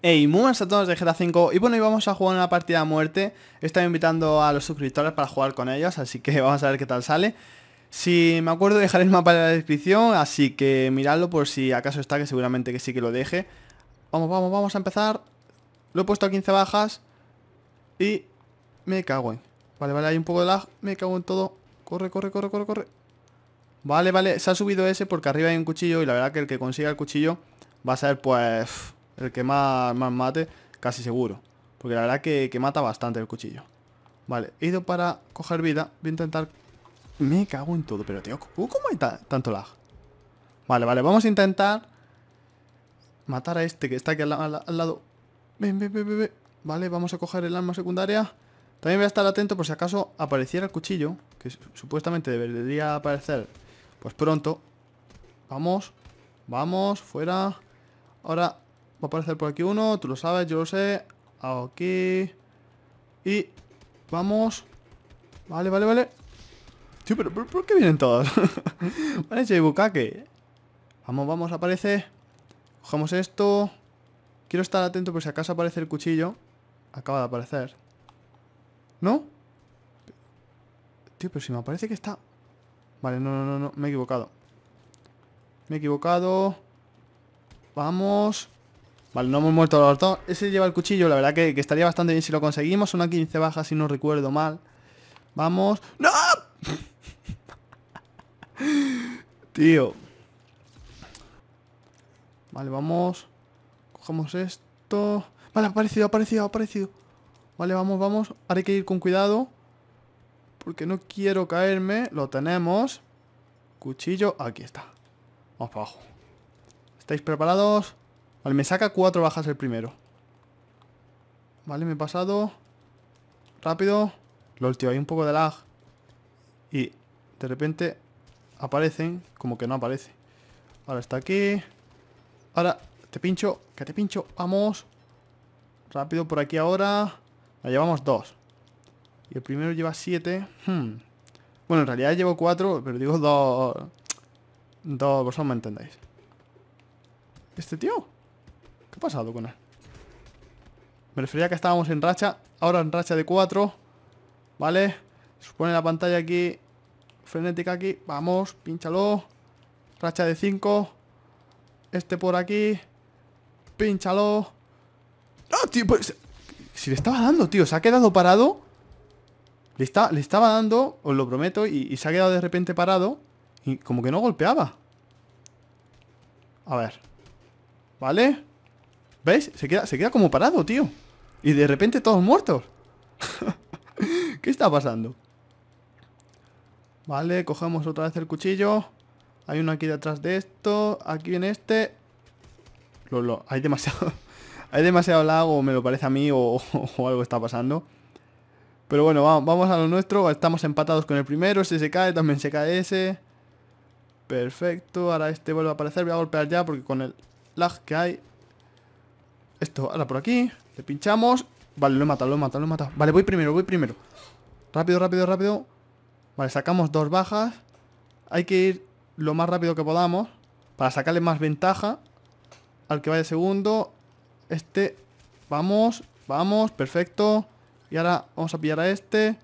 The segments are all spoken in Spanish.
Hey, muy buenas a todos de GTA 5 y bueno, hoy vamos a jugar una partida a muerte Estoy invitando a los suscriptores para jugar con ellos, así que vamos a ver qué tal sale Si me acuerdo dejaré el mapa en la descripción, así que miradlo por si acaso está, que seguramente que sí que lo deje Vamos, vamos, vamos a empezar Lo he puesto a 15 bajas Y me cago en Vale, vale, hay un poco de lag, me cago en todo Corre, corre, corre, corre, corre Vale, vale, se ha subido ese porque arriba hay un cuchillo y la verdad que el que consiga el cuchillo va a ser pues el que más, más mate, casi seguro. Porque la verdad que, que mata bastante el cuchillo. Vale, he ido para coger vida. Voy a intentar... Me cago en todo, pero tío, ¿cómo hay tanto lag? Vale, vale, vamos a intentar matar a este que está aquí al, lado. Ven, ven, ven, ven, Vale, vamos a coger el arma secundaria. También voy a estar atento por si acaso apareciera el cuchillo, que supuestamente debería aparecer pues pronto. Vamos, vamos, fuera. Ahora Va a aparecer por aquí uno, tú lo sabes, yo lo sé. Aquí. Y vamos. Vale, vale, vale. Tío, pero, ¿por qué vienen todos? vale, che, Vamos, vamos, aparece. Cogemos esto. Quiero estar atento por si acaso aparece el cuchillo. Acaba de aparecer. ¿No? Tío, pero si me parece que está... Vale, no, no, no, no, me he equivocado. Me he equivocado. Vamos. Vale, no hemos muerto los dos Ese lleva el cuchillo, la verdad que, estaría bastante bien si lo conseguimos una 15 bajas si no recuerdo mal Vamos ¡No! Tío Vale, vamos Cogemos esto Vale, ha aparecido, ha aparecido, ha aparecido Vale, vamos, vamos Ahora hay que ir con cuidado Porque no quiero caerme Lo tenemos Cuchillo, aquí está Vamos para abajo ¿Estáis preparados? Al me saca cuatro bajas el primero. Vale, me he pasado. Rápido. lo tío, hay un poco de lag. Y de repente aparecen, como que no aparece. Ahora está aquí. Ahora te pincho, que te pincho. Vamos. Rápido por aquí ahora. La llevamos dos. Y el primero lleva siete. Hmm. Bueno, en realidad llevo cuatro, pero digo dos... Dos, vosotros me entendéis. ¿Este tío? ¿Qué ha pasado con él? Me refería que estábamos en racha. Ahora en racha de 4. ¿Vale? Se pone la pantalla aquí. Frenética aquí. Vamos, pínchalo. Racha de 5. Este por aquí. Pínchalo. ¡No, tío! Pues, si le estaba dando, tío. Se ha quedado parado. Le, estaba dando, os lo prometo, y se ha quedado de repente parado. Y como que no golpeaba. A ver. ¿Vale? ¿Veis? Se queda, se queda como parado, tío. Y de repente todos muertos. ¿Qué está pasando? Vale, cogemos otra vez el cuchillo. Hay uno aquí detrás de esto. Aquí viene este. Lo, hay demasiado... hay demasiado lago, me lo parece a mí, o, o algo está pasando. Pero bueno, vamos, vamos a lo nuestro. Estamos empatados con el primero. Si este se cae, también se cae ese. Perfecto. Ahora este vuelve a aparecer. Voy a golpear ya porque con el lag que hay esto, ahora por aquí. Le pinchamos. Vale, lo he matado, lo he matado, lo he matado. Vale, voy primero, voy primero. Rápido, rápido, rápido. Vale, sacamos dos bajas. Hay que ir lo más rápido que podamos para sacarle más ventaja al que vaya segundo. Este, vamos, vamos, perfecto. Y ahora vamos a pillar a este.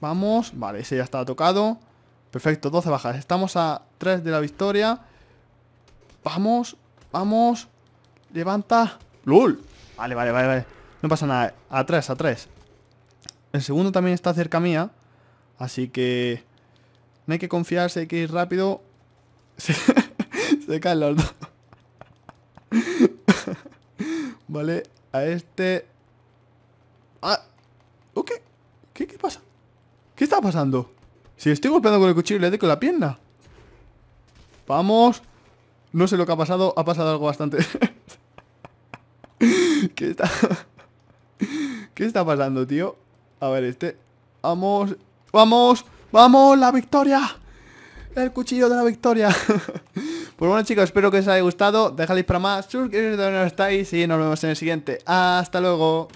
Vamos, vale, ese ya estaba tocado. Perfecto, 12 bajas. Estamos a 3 de la victoria. Vamos, vamos. Levanta. ¡Lul! Vale, vale, vale, vale. No pasa nada. Atrás, atrás. El segundo también está cerca mía. Así que... No hay que confiarse, hay que ir rápido. Se, caen los dos. vale, a este... Ah, ¿Qué, ¿Qué pasa? ¿Qué está pasando? Si estoy golpeando con el cuchillo le doy con la pierna. Vamos. No sé lo que ha pasado. Ha pasado algo bastante... ¿Qué está? ¿Qué está pasando, tío? A ver, este... ¡Vamos! ¡Vamos! ¡Vamos! ¡La victoria! ¡El cuchillo de la victoria! pues bueno, chicos, espero que os haya gustado. Dejadle para más. Suscribiros donde no estáis y nos vemos en el siguiente. ¡Hasta luego!